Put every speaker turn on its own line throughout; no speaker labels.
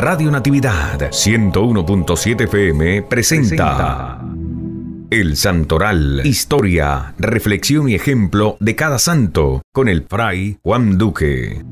Radio Natividad 101.7 FM presenta, El Santoral, historia, reflexión y ejemplo de cada santo con el fray Juan Duque.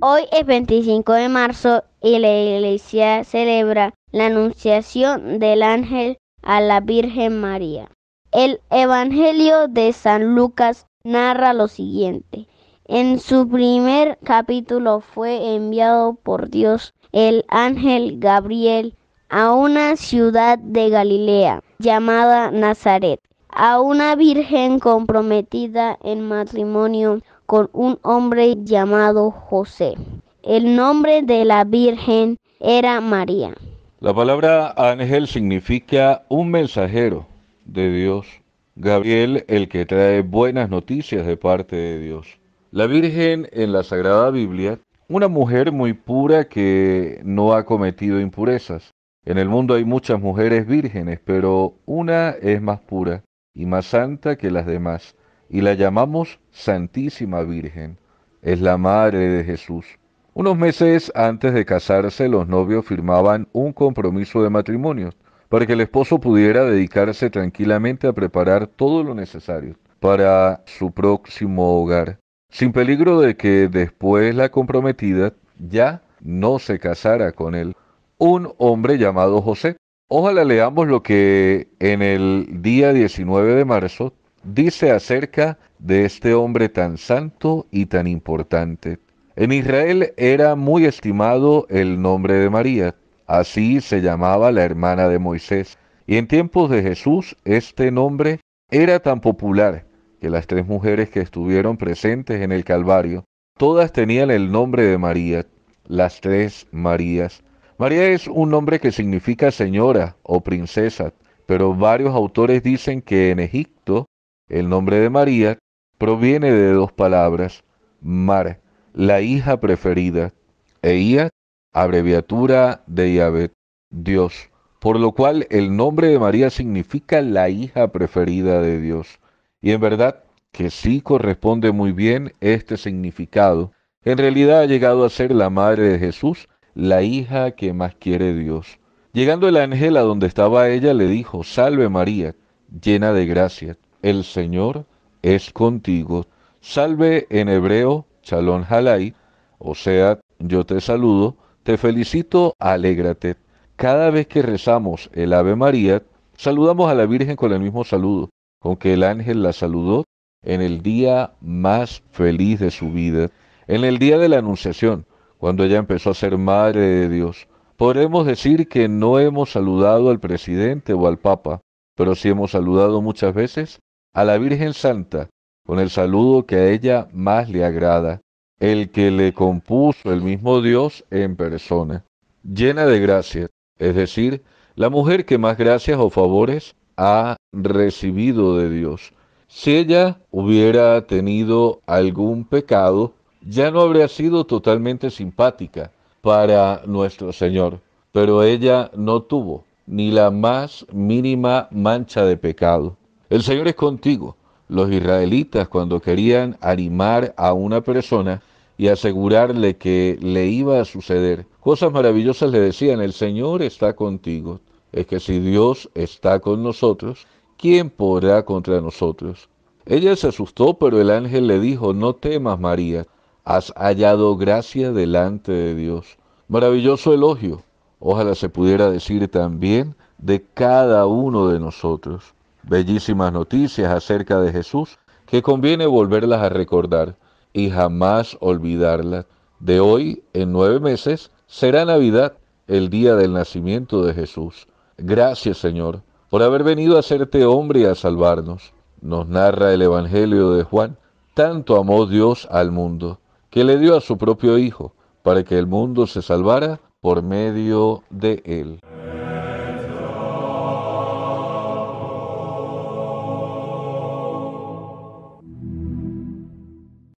Hoy es 25 de marzo y la iglesia celebra la anunciación del ángel a la Virgen María. El Evangelio de San Lucas narra lo siguiente. En su primer capítulo fue enviado por Dios el ángel Gabriel a una ciudad de Galilea llamada Nazaret, a una virgen comprometida en matrimonio con un hombre llamado José. El nombre de la virgen era María.
La palabra ángel significa un mensajero de Dios. Gabriel, el que trae buenas noticias de parte de Dios. La Virgen en la Sagrada Biblia una mujer muy pura que no ha cometido impurezas. En el mundo hay muchas mujeres vírgenes, pero una es más pura y más santa que las demás, y la llamamos Santísima Virgen. Es la madre de Jesús. Unos meses antes de casarse, los novios firmaban un compromiso de matrimonio para que el esposo pudiera dedicarse tranquilamente a preparar todo lo necesario para su próximo hogar sin peligro de que después la comprometida ya no se casara con él, un hombre llamado José. Ojalá leamos lo que en el día 19 de marzo dice acerca de este hombre tan santo y tan importante. En Israel era muy estimado el nombre de María, así se llamaba la hermana de Moisés, y en tiempos de Jesús este nombre era tan popular las tres mujeres que estuvieron presentes en el Calvario, todas tenían el nombre de María, las tres Marías. María es un nombre que significa señora o princesa, pero varios autores dicen que en Egipto el nombre de María proviene de dos palabras, Mar, la hija preferida, e Ia, abreviatura de Yahvé, Dios, por lo cual el nombre de María significa la hija preferida de Dios. Y en verdad que sí corresponde muy bien este significado. En realidad ha llegado a ser la madre de Jesús, la hija que más quiere Dios. Llegando el ángel a donde estaba ella, le dijo, Salve María, llena de gracia, el Señor es contigo. Salve en hebreo, Shalom Halai, o sea, yo te saludo, te felicito, alégrate. Cada vez que rezamos el Ave María, saludamos a la Virgen con el mismo saludo con que el ángel la saludó en el día más feliz de su vida, en el día de la Anunciación, cuando ella empezó a ser madre de Dios. Podemos decir que no hemos saludado al presidente o al papa, pero sí hemos saludado muchas veces a la Virgen Santa con el saludo que a ella más le agrada, el que le compuso el mismo Dios en persona, llena de gracia, es decir, la mujer que más gracias o favores ha recibido de Dios. Si ella hubiera tenido algún pecado, ya no habría sido totalmente simpática para nuestro Señor, pero ella no tuvo ni la más mínima mancha de pecado. El Señor es contigo. Los israelitas cuando querían animar a una persona y asegurarle que le iba a suceder, cosas maravillosas le decían, el Señor está contigo, es que si Dios está con nosotros, ¿quién podrá contra nosotros? Ella se asustó, pero el ángel le dijo, no temas María, has hallado gracia delante de Dios. Maravilloso elogio. Ojalá se pudiera decir también de cada uno de nosotros. Bellísimas noticias acerca de Jesús que conviene volverlas a recordar y jamás olvidarlas. De hoy, en nueve meses, será Navidad, el día del nacimiento de Jesús. Gracias, Señor, por haber venido a hacerte hombre y a salvarnos. Nos narra el Evangelio de Juan. Tanto amó Dios al mundo, que le dio a su propio Hijo, para que el mundo se salvara por medio de él.